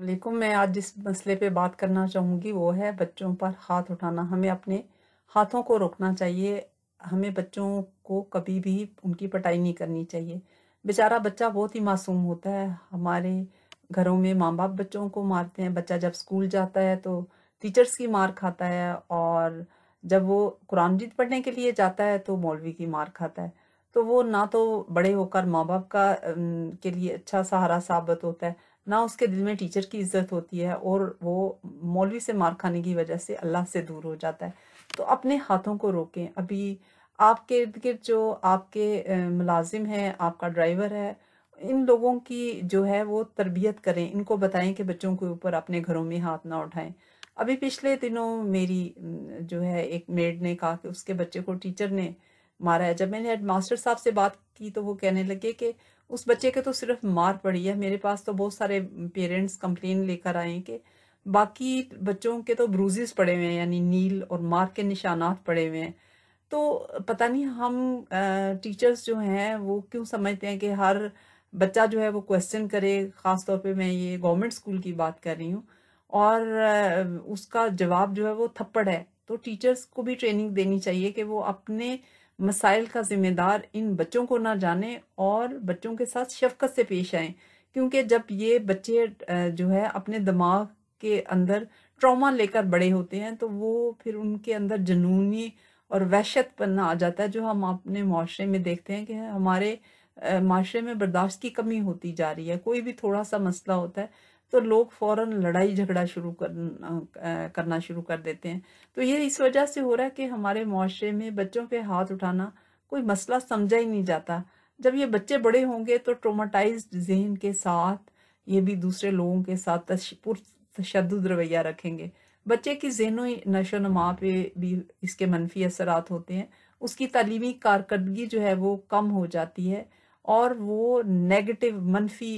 वालेकुम मैं आज जिस मसले पे बात करना चाहूँगी वो है बच्चों पर हाथ उठाना हमें अपने हाथों को रोकना चाहिए हमें बच्चों को कभी भी उनकी पटाई नहीं करनी चाहिए बेचारा बच्चा बहुत ही मासूम होता है हमारे घरों में माँ बाप बच्चों को मारते हैं बच्चा जब स्कूल जाता है तो टीचर्स की मार खाता है और जब वो कुरान जीत पढ़ने के लिए जाता है तो मौलवी की मार खाता है तो वो ना तो बड़े होकर माँ बाप का के लिए अच्छा सहारा साबित होता है ना उसके दिल में टीचर की इज्जत होती है और वो मौलवी से मार खाने की वजह से अल्लाह से दूर हो जाता है तो अपने हाथों को रोकें अभी आपके इर्द गिर्द जो आपके मुलाजिम हैं आपका ड्राइवर है इन लोगों की जो है वो तरबियत करें इनको बताएं कि बच्चों के ऊपर अपने घरों में हाथ ना उठाएं अभी पिछले दिनों मेरी जो है एक मेड ने कहा कि उसके बच्चे को टीचर ने मारा है जब मैंने हेडमास्टर साहब से बात की तो वो कहने लगे कि उस बच्चे के तो सिर्फ मार पड़ी है मेरे पास तो बहुत सारे पेरेंट्स कंप्लेन लेकर आए कि बाकी बच्चों के तो ब्रूजेस पड़े हुए हैं यानी नील और मार के निशानात पड़े हुए हैं तो पता नहीं हम टीचर्स जो हैं वो क्यों समझते हैं कि हर बच्चा जो है वो क्वेश्चन करे ख़ास तौर मैं ये गवर्नमेंट स्कूल की बात कर रही हूँ और उसका जवाब जो है वो थप्पड़ है तो टीचर्स को भी ट्रेनिंग देनी चाहिए कि वो अपने मसाइल का जिम्मेदार इन बच्चों को ना जाने और बच्चों के साथ शफकत से पेश आए क्योंकि जब ये बच्चे जो है अपने दिमाग के अंदर ट्रॉमा लेकर बड़े होते हैं तो वो फिर उनके अंदर जुनूनी और वहशत पन्ना आ जाता है जो हम अपने माशरे में देखते हैं कि हमारे माशरे में बर्दाश्त की कमी होती जा रही है कोई भी थोड़ा सा मसला होता है तो लोग फौरन लड़ाई झगड़ा शुरू कर करना शुरू कर देते हैं तो ये इस वजह से हो रहा है कि हमारे माशरे में बच्चों पे हाथ उठाना कोई मसला समझा ही नहीं जाता जब ये बच्चे बड़े होंगे तो ट्रोमाटाइज जहन के साथ ये भी दूसरे लोगों के साथ तशद रवैया रखेंगे बच्चे की जहनों नशो नमा पे भी इसके मनफी असरात होते हैं उसकी तलीमी कारकर्दगी जो है वो कम हो जाती है और वो नेगेटिव मनफी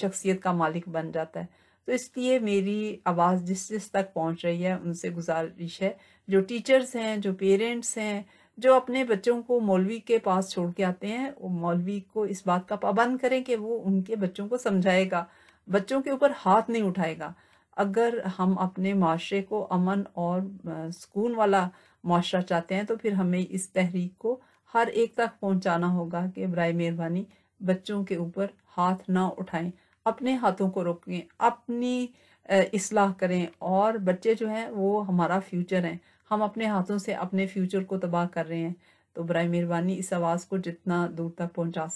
शख्सियत का मालिक बन जाता है तो इसलिए मेरी आवाज़ जिस जिस तक पहुंच रही है उनसे गुजारिश है जो टीचर्स हैं जो पेरेंट्स हैं जो अपने बच्चों को मौलवी के पास छोड़ के आते हैं वो मौलवी को इस बात का पाबंद करें कि वो उनके बच्चों को समझाएगा बच्चों के ऊपर हाथ नहीं उठाएगा अगर हम अपने माशरे को अमन और सुकून वाला माशरा चाहते हैं तो फिर हमें इस तहरीक को हर एक तक पहुंचाना होगा कि बर मेहरबानी बच्चों के ऊपर हाथ ना उठाएं अपने हाथों को रोकें अपनी इसलाह करें और बच्चे जो हैं वो हमारा फ्यूचर हैं हम अपने हाथों से अपने फ्यूचर को तबाह कर रहे हैं तो बर मेहरबानी इस आवाज़ को जितना दूर तक पहुँचा